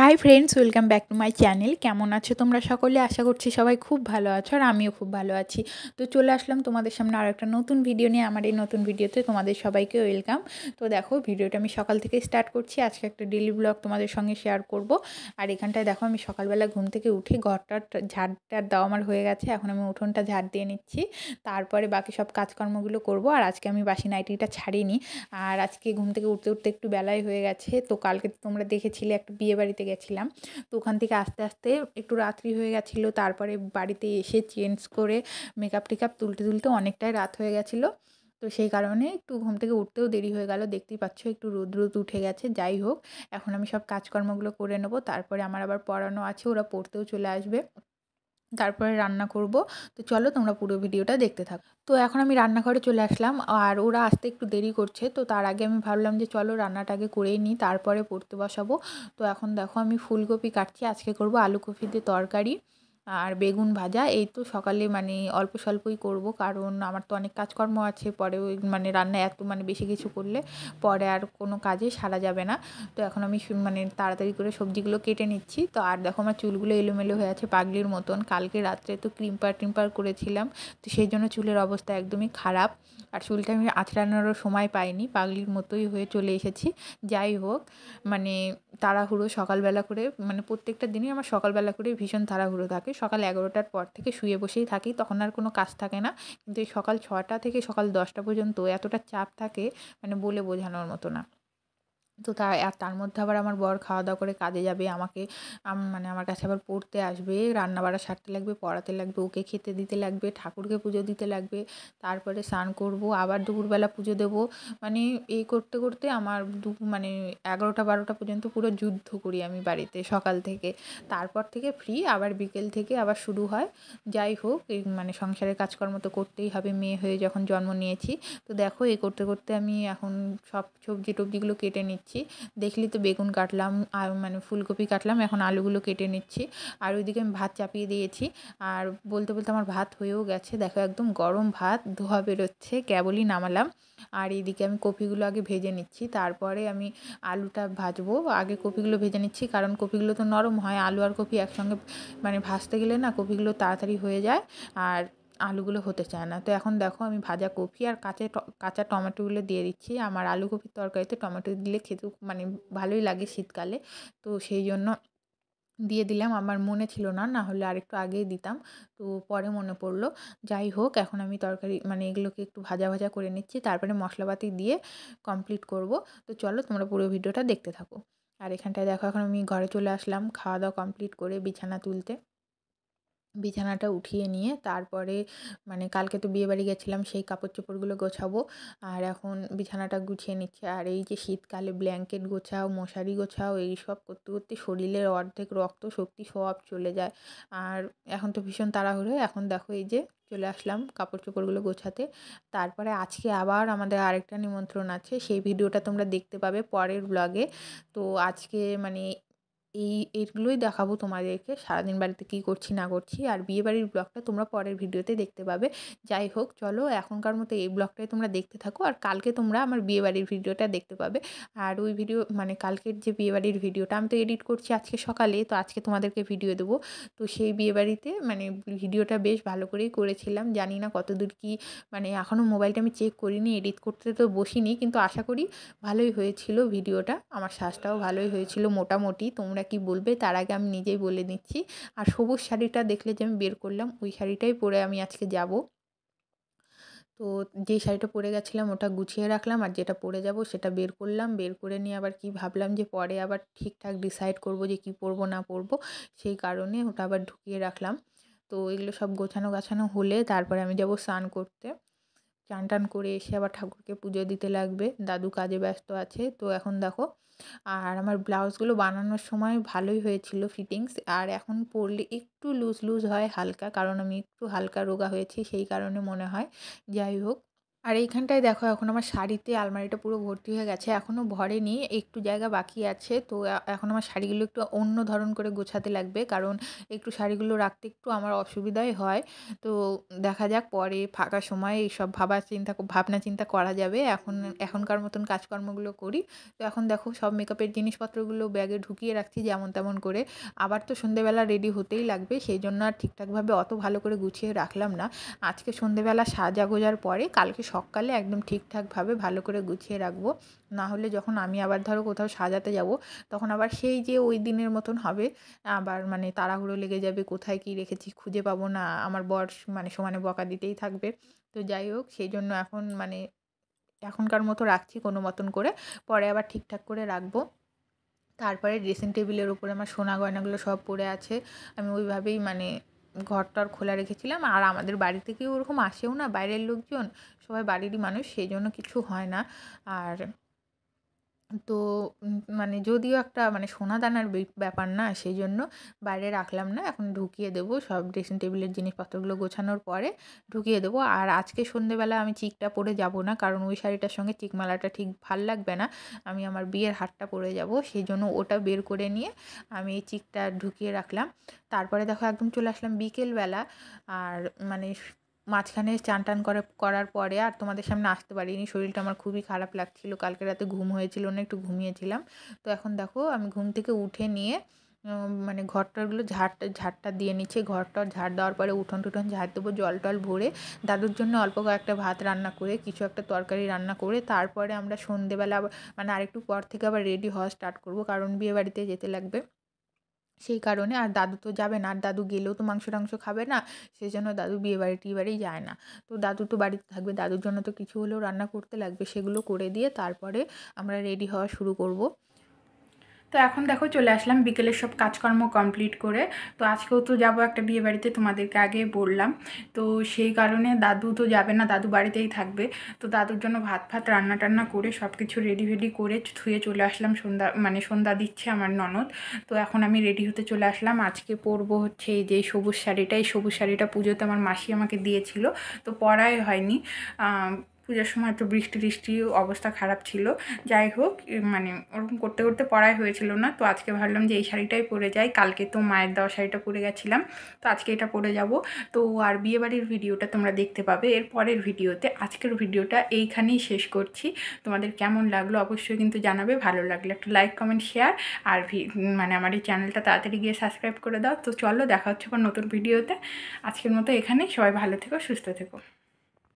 high friends welcome back to my channel কেমন আছো তোমরা সকলে আশা করছি সবাই খুব ভালো আছো আর আমিও খুব ভালো আছি তো চলে আসলাম তোমাদের সামনে আরও একটা নতুন ভিডিও নিয়ে আমার এই নতুন ভিডিওতে তোমাদের সবাইকে ওয়েলকাম তো দেখো ভিডিওটা আমি সকাল থেকে স্টার্ট করছি আজকে একটা ডেলি ব্লগ তোমাদের সঙ্গে শেয়ার করব আর এখানটায় দেখো আমি সকালবেলা ঘুম থেকে উঠে ঘরটার ঝাড়টার দাও আমার হয়ে গেছে এখন আমি উঠোনটা ঝাড় দিয়ে নিচ্ছি তারপরে বাকি সব কাজকর্মগুলো করব আর আজকে আমি বাসি নাইটিটা ছাড়িনি আর আজকে ঘুম থেকে উঠতে উঠতে একটু বেলায় হয়ে গেছে তো কালকে তোমরা দেখেছিলে একটা বিয়ে বাড়িতে গেছিলাম তো ওখান থেকে আস্তে আস্তে একটু রাত্রি হয়ে গেছিলো তারপরে বাড়িতে এসে চেঞ্জ করে মেকআপ টেকআপ তুলতে তুলতে অনেকটাই রাত হয়ে গেছিলো তো সেই কারণে একটু ঘুম থেকে উঠতেও দেরি হয়ে গেল দেখতেই পাচ্ছ একটু রোদ রোদ উঠে গেছে যাই হোক এখন আমি সব কাজকর্মগুলো করে নেবো তারপরে আমার আবার পড়ানো আছে ওরা পড়তেও চলে আসবে তারপরে রান্না করব তো চলো তোমরা পুরো ভিডিওটা দেখতে থাকো তো এখন আমি রান্নাঘরে চলে আসলাম আর ওরা আসতে একটু দেরি করছে তো তার আগে আমি ভাবলাম যে চলো রান্নাটাকে করেই নিই তারপরে পড়তে বসাবো তো এখন দেখো আমি ফুলকপি কাটছি আজকে করব আলুকপি দিয়ে তরকারি আর বেগুন ভাজা এই তো সকালে মানে অল্প স্বল্পই করব কারণ আমার তো অনেক কাজকর্ম আছে পরে ওই মানে রান্না এত মানে বেশি কিছু করলে পরে আর কোনো কাজে সারা যাবে না তো এখন আমি মানে তাড়াতাড়ি করে সবজিগুলো কেটে নিচ্ছি তো আর দেখো আমার চুলগুলো এলোমেলো হয়ে আছে পাগলির মতন কালকে রাত্রে তো ক্রিম্পার টিম্পার করেছিলাম তো সেই জন্য চুলের অবস্থা একদমই খারাপ আর চুলটা আমি আছড়ানোরও সময় পাইনি পাগলির মতোই হয়ে চলে এসেছি যাই হোক মানে তাড়াহুড়ো সকালবেলা করে মানে প্রত্যেকটা দিনই আমার সকালবেলা করে ভীষণ তাড়াহুড়ো থাকে সকাল এগারোটার পর থেকে শুয়ে বসেই থাকি তখন আর কোনো কাজ থাকে না কিন্তু এই সকাল ছটা থেকে সকাল দশটা পর্যন্ত এতটা চাপ থাকে মানে বলে বোঝানোর মতো না তো তা আর তার মধ্যে আবার আমার বর খাওয়া দাওয়া করে কাজে যাবে আমাকে মানে আমার কাছে আবার পড়তে আসবে রান্না সারতে লাগবে পড়াতে লাগবে ওকে খেতে দিতে লাগবে ঠাকুরকে পুজো দিতে লাগবে তারপরে স্নান করব আবার দুপুরবেলা পুজো দেব মানে এই করতে করতে আমার দু মানে এগারোটা বারোটা পর্যন্ত পুরো যুদ্ধ করি আমি বাড়িতে সকাল থেকে তারপর থেকে ফ্রি আবার বিকেল থেকে আবার শুরু হয় যাই হোক মানে সংসারের কাজকর্ম তো করতেই হবে মেয়ে হয়ে যখন জন্ম নিয়েছি তো দেখো এই করতে করতে আমি এখন সব সবজি টবজিগুলো কেটে নিচ্ছি নিচ্ছি দেখলি তো বেগুন কাটলাম আর মানে ফুলকপি কাটলাম এখন আলুগুলো কেটে নিচ্ছি আর ওইদিকে আমি ভাত চাপিয়ে দিয়েছি আর বলতে বলতে আমার ভাত হয়েও গেছে দেখো একদম গরম ভাত ধোয়া বেরোচ্ছে কেবলই নামালাম আর এইদিকে আমি কপিগুলো আগে ভেজে নিচ্ছি তারপরে আমি আলুটা ভাজবো আগে কপিগুলো ভেজে নিচ্ছি কারণ কপিগুলো তো নরম হয় আলু আর কপি একসঙ্গে মানে ভাজতে গেলে না কপিগুলো তাড়াতাড়ি হয়ে যায় আর আলুগুলো হতে চায় না তো এখন দেখো আমি ভাজা কপি আর কাঁচা কাঁচা টমেটোগুলো দিয়ে দিচ্ছি আমার আলু কপির তরকারিতে টমেটো দিলে খেতে মানে ভালোই লাগে শীতকালে তো সেই জন্য দিয়ে দিলাম আমার মনে ছিল না না হলে আরেকটু আগেই দিতাম তো পরে মনে পড়লো যাই হোক এখন আমি তরকারি মানে এগুলোকে একটু ভাজা ভাজা করে নিচ্ছি তারপরে মশলাপাতি দিয়ে কমপ্লিট করব তো চলো তোমরা পুরো ভিডিওটা দেখতে থাকো আর এখানটায় দেখো এখন আমি ঘরে চলে আসলাম খাওয়া দাওয়া কমপ্লিট করে বিছানা তুলতে বিছানাটা উঠিয়ে নিয়ে তারপরে মানে কালকে তো বিয়েবাড়ি গেছিলাম সেই কাপড় চোপড়গুলো গোছাবো আর এখন বিছানাটা গুছিয়ে নিচ্ছে আর এই যে শীতকালে ব্ল্যাঙ্কেট গোছাও মশারি গোছাও এই সব করতে করতে শরীরের অর্ধেক রক্ত শক্তি সব চলে যায় আর এখন তো ভীষণ তাড়াহুড়ো এখন দেখো এই যে চলে আসলাম কাপড় চোপড়গুলো গোছাতে তারপরে আজকে আবার আমাদের আরেকটা নিমন্ত্রণ আছে সেই ভিডিওটা তোমরা দেখতে পাবে পরের ব্লগে তো আজকে মানে এই এইগুলোই দেখাবো তোমাদেরকে সারাদিন বাড়িতে কী করছি না করছি আর বিয়েবাড়ির ব্লগটা তোমরা পরের ভিডিওতে দেখতে পাবে যাই হোক চলো এখনকার মতো এই ব্লগটাই তোমরা দেখতে থাকো আর কালকে তোমরা আমার বিয়েবাড়ির ভিডিওটা দেখতে পাবে আর ওই ভিডিও মানে কালকের যে বিয়েবাড়ির ভিডিওটা আমি তো এডিট করছি আজকে সকালে তো আজকে তোমাদেরকে ভিডিও দেবো তো সেই বিয়েবাড়িতে মানে ভিডিওটা বেশ ভালো করেই করেছিলাম জানি না কতদূর কি মানে এখনও মোবাইলটা আমি চেক করিনি এডিট করতে তো বসিনি কিন্তু আশা করি ভালোই হয়েছিল ভিডিওটা আমার শ্বাসটাও ভালোই হয়েছিল মোটামুটি তোমরা কি বলবে তার আগে আমি নিজেই বলে দিচ্ছি আর সবুজ শাড়িটা দেখলে যে আমি বের করলাম ওই শাড়িটাই পরে আমি আজকে যাব তো যে শাড়িটা পরে গেছিলাম ওটা গুছিয়ে রাখলাম আর যেটা পরে যাব সেটা বের করলাম বের করে নিয়ে আবার কি ভাবলাম যে পরে আবার ঠিকঠাক ডিসাইড করব যে কি পরবো না পরব সেই কারণে ওটা আবার ঢুকিয়ে রাখলাম তো এগুলো সব গোছানো গাছানো হলে তারপরে আমি যাব স্নান করতে চান টান করে এসে আবার ঠাকুরকে পুজো দিতে লাগবে দাদু কাজে ব্যস্ত আছে তো এখন দেখো আর আমার ব্লাউজগুলো বানানোর সময় ভালোই হয়েছিল ফিটিংস আর এখন পরলে একটু লুজ লুজ হয় হালকা কারণ আমি একটু হালকা রোগা হয়েছি সেই কারণে মনে হয় যাই হোক আর এইখানটায় দেখো এখন আমার শাড়িতে আলমারিটা পুরো ভর্তি হয়ে গেছে এখনও ভরেনি একটু জায়গা বাকি আছে তো এখন আমার শাড়িগুলো একটু অন্য ধরন করে গোছাতে লাগবে কারণ একটু শাড়িগুলো রাখতে একটু আমার অসুবিধাই হয় তো দেখা যাক পরে ফাঁকা সময় এইসব ভাবা চিন্তা ভাবনা চিন্তা করা যাবে এখন এখনকার মতন কাজকর্মগুলো করি তো এখন দেখো সব মেকআপের জিনিসপত্রগুলো ব্যাগে ঢুকিয়ে রাখছি যেমন তেমন করে আবার তো সন্ধেবেলা রেডি হতেই লাগবে সেই জন্য আর ঠিকঠাকভাবে অত ভালো করে গুছিয়ে রাখলাম না আজকে সন্ধেবেলা সাজা গোজার পরে কালকে সকালে একদম ঠিকঠাকভাবে ভালো করে গুছিয়ে রাখবো না হলে যখন আমি আবার ধরো কোথাও সাজাতে যাব তখন আবার সেই যে ওই দিনের মতন হবে আবার মানে তাড়াহুড়ো লেগে যাবে কোথায় কি রেখেছি খুঁজে পাবো না আমার বর মানে সমানে বকা দিতেই থাকবে তো যাই হোক সেই জন্য এখন মানে এখনকার মতো রাখছি কোনো মতন করে পরে আবার ঠিকঠাক করে রাখবো তারপরে ড্রেসিং টেবিলের উপরে আমার সোনা গয়নাগুলো সব পড়ে আছে আমি ওইভাবেই মানে টর খোলা রেখেছিলাম আর আমাদের বাড়ি থেকে ওরকম আসেও না বাইরের লোকজন সবাই বাড়িরই মানুষ সেই জন্য কিছু হয় না আর তো মানে যদিও একটা মানে সোনা দানার ব্যাপার না সেই জন্য বাইরে রাখলাম না এখন ঢুকিয়ে দেব সব ড্রেসিং টেবিলের জিনিসপত্রগুলো গোছানোর পরে ঢুকিয়ে দেব আর আজকে সন্ধেবেলা আমি চিকটা পরে যাব না কারণ ওই শাড়িটার সঙ্গে চিকমালাটা ঠিক ভাল লাগবে না আমি আমার বিয়ের হারটা পরে যাব সেই জন্য ওটা বের করে নিয়ে আমি এই চিকটা ঢুকিয়ে রাখলাম তারপরে দেখো একদম চলে আসলাম বিকেলবেলা আর মানে মাঝখানে চান টান করে করার পরে আর তোমাদের সামনে আসতে পারিনি শরীরটা আমার খুবই খারাপ লাগছিল কালকে রাতে ঘুম হয়েছিল না একটু ঘুমিয়েছিলাম তো এখন দেখো আমি ঘুম থেকে উঠে নিয়ে মানে ঘরটারগুলো ঝাড় ঝাড়টা দিয়ে নিচ্ছে ঘরটার ঝাড় দেওয়ার পরে উঠোন টুঠোন ঝাড় দেবো জল টল ভরে দাদুর জন্য অল্প কয়েকটা ভাত রান্না করে কিছু একটা তরকারি রান্না করে তারপরে আমরা সন্ধেবেলা মানে আরেকটু পর থেকে আবার রেডি হওয়া স্টার্ট করব কারণ বিয়ে বাড়িতে যেতে লাগবে সেই কারণে আর দাদু তো যাবে না আর দাদু গেলেও তো মাংস টাংস খাবে না সেই জন্য দাদু বিয়ে বাড়ি টিয়ে বাড়ি যায় না তো দাদু তো বাড়িতে থাকবে দাদুর জন্য তো কিছু হলেও রান্না করতে লাগবে সেগুলো করে দিয়ে তারপরে আমরা রেডি হওয়া শুরু করব তো এখন দেখো চলে আসলাম বিকেলের সব কাজকর্ম কমপ্লিট করে তো আজকেও তো যাবো একটা বিয়ে বাড়িতে তোমাদেরকে আগে বললাম তো সেই কারণে দাদু তো যাবে না দাদু বাড়িতেই থাকবে তো দাদুর জন্য ভাত ফাত রান্না টান্না করে সব কিছু রেডি ফেডি করে ধুয়ে চলে আসলাম সন্ধ্যা মানে সন্ধ্যা দিচ্ছে আমার ননদ তো এখন আমি রেডি হতে চলে আসলাম আজকে পরবো হচ্ছে এই যে সবুজ শাড়িটা এই সবুজ শাড়িটা পুজোতে আমার মাসি আমাকে দিয়েছিল তো পরাই হয়নি পূজার সময় তো বৃষ্টি টিষ্টি অবস্থা খারাপ ছিল যাই হোক মানে ওরকম করতে করতে পড়াই হয়েছিল না তো আজকে ভাবলাম যে এই শাড়িটাই পরে যাই কালকে তো মায়ের দেওয়া শাড়িটা পরে গেছিলাম তো আজকে এটা পরে যাব তো আর বিয়েবাড়ির ভিডিওটা তোমরা দেখতে পাবে এর পরের ভিডিওতে আজকের ভিডিওটা এইখানেই শেষ করছি তোমাদের কেমন লাগলো অবশ্যই কিন্তু জানাবে ভালো লাগলো একটা লাইক কমেন্ট শেয়ার আর মানে আমার এই চ্যানেলটা তাড়াতাড়ি গিয়ে সাবস্ক্রাইব করে দাও তো চলো দেখা হচ্ছে আবার নতুন ভিডিওতে আজকের মতো এখানেই সবাই ভালো থেকো সুস্থ থেকো